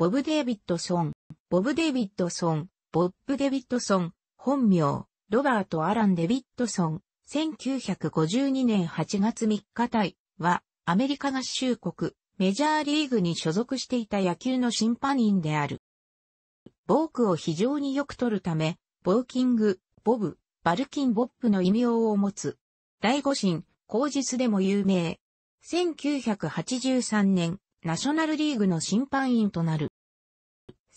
ボブ・デイビッドソン、ボブ・デイビッドソン、ボップ・デビッドソン、本名、ロバート・アラン・デビッドソン、1952年8月3日隊は、アメリカ合衆国、メジャーリーグに所属していた野球の審判員である。ボークを非常によく取るため、ボーキング、ボブ、バルキン・ボップの異名を持つ。第五神、口実でも有名。1983年、ナショナルリーグの審判員となる。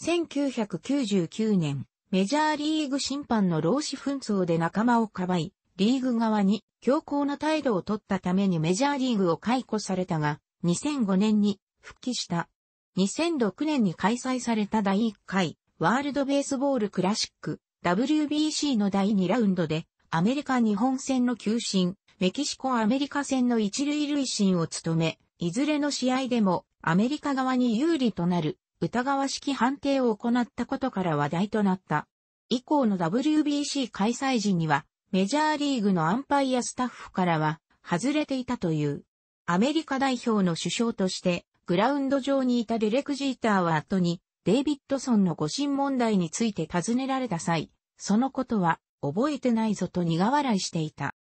1999年、メジャーリーグ審判の労使紛争で仲間をかばい、リーグ側に強硬な態度を取ったためにメジャーリーグを解雇されたが、2005年に復帰した。2006年に開催された第1回ワールドベースボールクラシック WBC の第2ラウンドでアメリカ日本戦の球審、メキシコアメリカ戦の一塁塁審を務め、いずれの試合でもアメリカ側に有利となる疑わしき判定を行ったことから話題となった。以降の WBC 開催時には、メジャーリーグのアンパイアスタッフからは、外れていたという。アメリカ代表の首相として、グラウンド上にいたデレク・ジーターは後に、デイビッドソンの誤信問題について尋ねられた際、そのことは覚えてないぞと苦笑いしていた。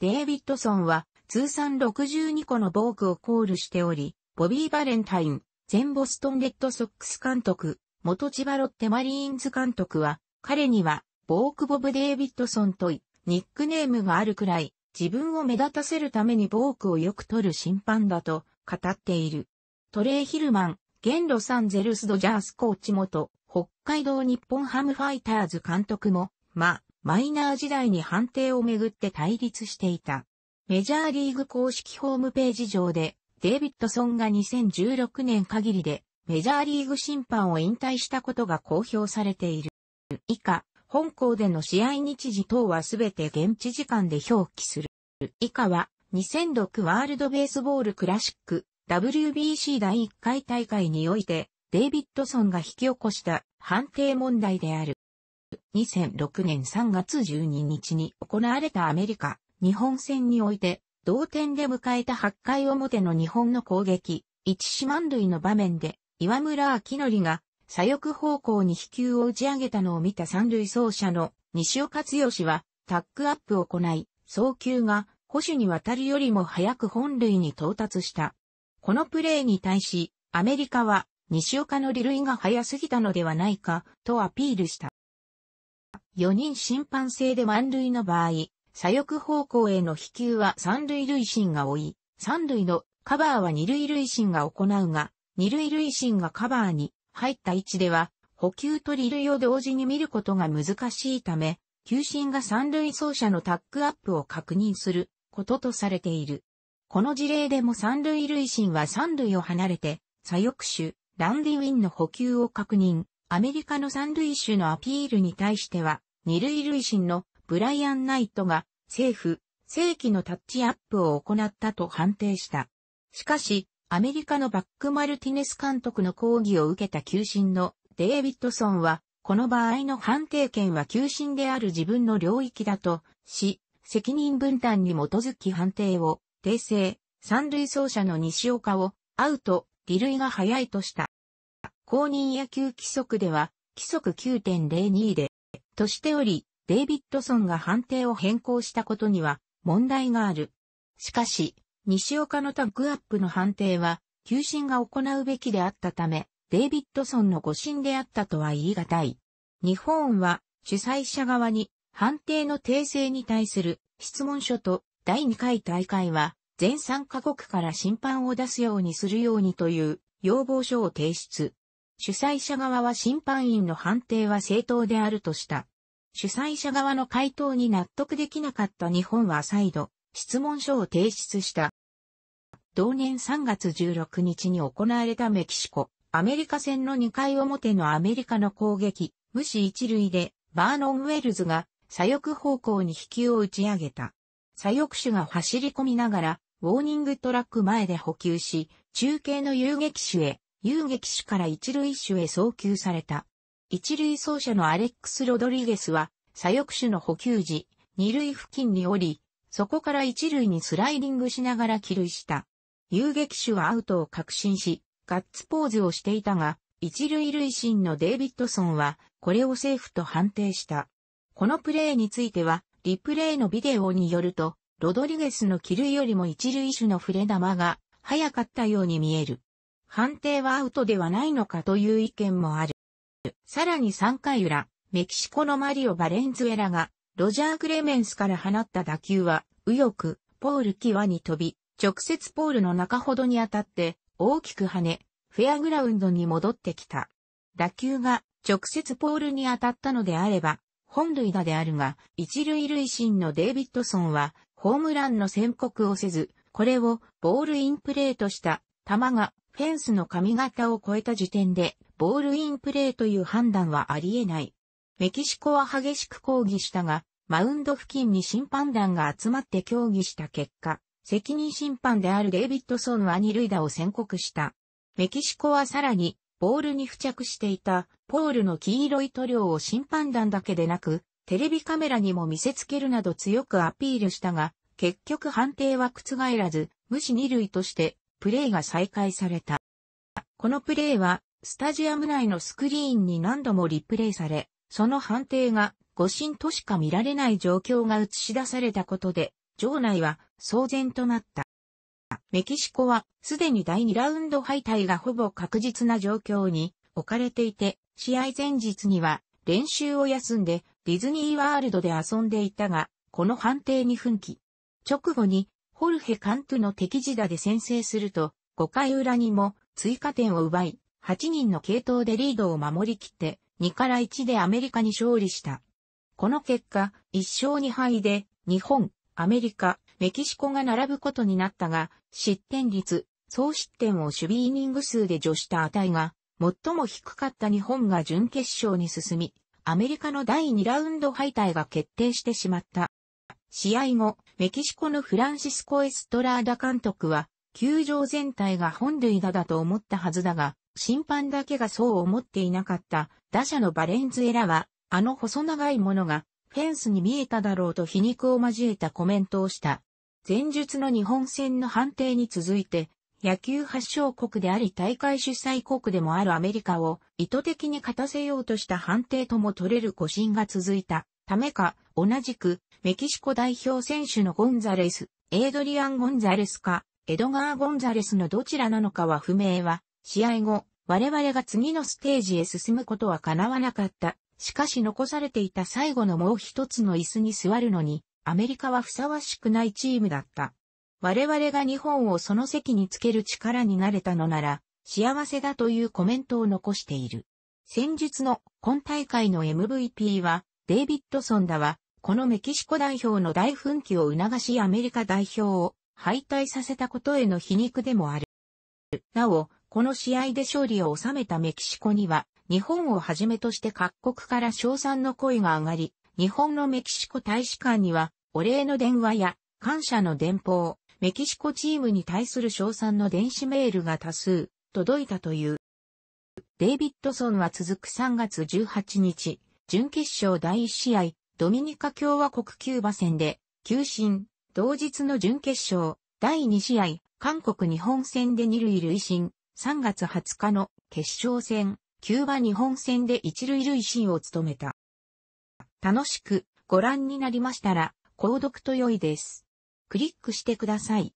デイビッドソンは通算62個のボークをコールしており、ボビー・バレンタイン、前ボストンレッドソックス監督、元千葉ロッテマリーンズ監督は、彼には、ボーク・ボブ・デイビッドソンとい、ニックネームがあるくらい、自分を目立たせるためにボークをよく取る審判だと語っている。トレイ・ヒルマン、現ロサンゼルス・ドジャースコーチ元、北海道日本ハムファイターズ監督も、ま、マイナー時代に判定をめぐって対立していた。メジャーリーグ公式ホームページ上で、デイビッドソンが2016年限りでメジャーリーグ審判を引退したことが公表されている。以下、本校での試合日時等はすべて現地時間で表記する。以下は、2006ワールドベースボールクラシック WBC 第1回大会において、デイビッドソンが引き起こした判定問題である。2006年3月12日に行われたアメリカ、日本戦において、同点で迎えた8回表の日本の攻撃、一四万塁の場面で、岩村明則が左翼方向に飛球を打ち上げたのを見た三塁走者の西岡剛はタックアップを行い、送球が保守に渡るよりも早く本塁に到達した。このプレーに対し、アメリカは西岡の離塁が早すぎたのではないかとアピールした。4人審判制で満塁の場合、左翼方向への飛球は三塁塁審が追い、三塁のカバーは二塁塁審が行うが、二塁塁審がカバーに入った位置では、補給と離塁を同時に見ることが難しいため、球審が三塁走者のタックアップを確認することとされている。この事例でも三塁塁審は三塁を離れて、左翼手、ランディウィンの補給を確認。アメリカの三塁手のアピールに対しては、二塁塁審のブライアン・ナイトが政府、正規のタッチアップを行ったと判定した。しかし、アメリカのバック・マルティネス監督の抗議を受けた球審のデイビッドソンは、この場合の判定権は球審である自分の領域だとし、責任分担に基づき判定を訂正、三塁走者の西岡をアウト、離塁が早いとした。公認野球規則では、規則9.02で、としており、デイビッドソンが判定を変更したことには問題がある。しかし、西岡のタッグアップの判定は、球審が行うべきであったため、デイビッドソンの誤審であったとは言い難い。日本は主催者側に判定の訂正に対する質問書と第2回大会は全3カ国から審判を出すようにするようにという要望書を提出。主催者側は審判員の判定は正当であるとした。主催者側の回答に納得できなかった日本は再度、質問書を提出した。同年3月16日に行われたメキシコ、アメリカ戦の2回表のアメリカの攻撃、無視一塁で、バーノン・ウェルズが左翼方向に飛球を打ち上げた。左翼手が走り込みながら、ウォーニングトラック前で補給し、中継の遊撃手へ、遊撃手から一塁手へ送球された。一塁走者のアレックス・ロドリゲスは、左翼手の補給時、二塁付近に降り、そこから一塁にスライディングしながら起塁した。遊撃手はアウトを確信し、ガッツポーズをしていたが、一塁塁審のデイビッドソンは、これをセーフと判定した。このプレーについては、リプレイのビデオによると、ロドリゲスの起塁よりも一塁手の触れ玉が、早かったように見える。判定はアウトではないのかという意見もある。さらに3回裏、メキシコのマリオ・バレンズエラが、ロジャー・クレメンスから放った打球は、右翼、ポール際に飛び、直接ポールの中ほどに当たって、大きく跳ね、フェアグラウンドに戻ってきた。打球が直接ポールに当たったのであれば、本塁打であるが、一塁塁審のデイビッドソンは、ホームランの宣告をせず、これをボールインプレーとした、球がフェンスの髪型を超えた時点で、ボールインプレーという判断はあり得ない。メキシコは激しく抗議したが、マウンド付近に審判団が集まって協議した結果、責任審判であるデイビッドソンは二塁打を宣告した。メキシコはさらに、ボールに付着していたポールの黄色い塗料を審判団だけでなく、テレビカメラにも見せつけるなど強くアピールしたが、結局判定は覆らず、無視二塁としてプレーが再開された。このプレーは、スタジアム内のスクリーンに何度もリプレイされ、その判定が誤審としか見られない状況が映し出されたことで、場内は騒然となった。メキシコはすでに第2ラウンド敗退がほぼ確実な状況に置かれていて、試合前日には練習を休んでディズニーワールドで遊んでいたが、この判定に奮起。直後にホルヘ・カントゥの敵地打で先制すると、5回裏にも追加点を奪い、8人の系統でリードを守りきって、2から1でアメリカに勝利した。この結果、1勝2敗で、日本、アメリカ、メキシコが並ぶことになったが、失点率、総失点を守備イニング数で除した値が、最も低かった日本が準決勝に進み、アメリカの第2ラウンド敗退が決定してしまった。試合後、メキシコのフランシスコ・エストラーダ監督は、球場全体が本塁打だと思ったはずだが、審判だけがそう思っていなかった打者のバレンズエラは、あの細長いものがフェンスに見えただろうと皮肉を交えたコメントをした。前述の日本戦の判定に続いて、野球発祥国であり大会主催国でもあるアメリカを意図的に勝たせようとした判定とも取れる誤審が続いた。ためか、同じく、メキシコ代表選手のゴンザレス、エイドリアン・ゴンザレスか、エドガー・ゴンザレスのどちらなのかは不明は、試合後、我々が次のステージへ進むことは叶わなかった。しかし残されていた最後のもう一つの椅子に座るのに、アメリカはふさわしくないチームだった。我々が日本をその席につける力になれたのなら、幸せだというコメントを残している。先日の今大会の MVP は、デイビッドソンだは、このメキシコ代表の大奮起を促しアメリカ代表を敗退させたことへの皮肉でもある。なお、この試合で勝利を収めたメキシコには、日本をはじめとして各国から賞賛の声が上がり、日本のメキシコ大使館には、お礼の電話や感謝の電報、メキシコチームに対する賞賛の電子メールが多数届いたという。デイビッドソンは続く3月18日、準決勝第1試合、ドミニカ共和国キューバ戦で、急進、同日の準決勝、第2試合、韓国日本戦で2塁塁進、3月20日の決勝戦、キューバ日本戦で1塁塁進を務めた。楽しくご覧になりましたら、購読と良いです。クリックしてください。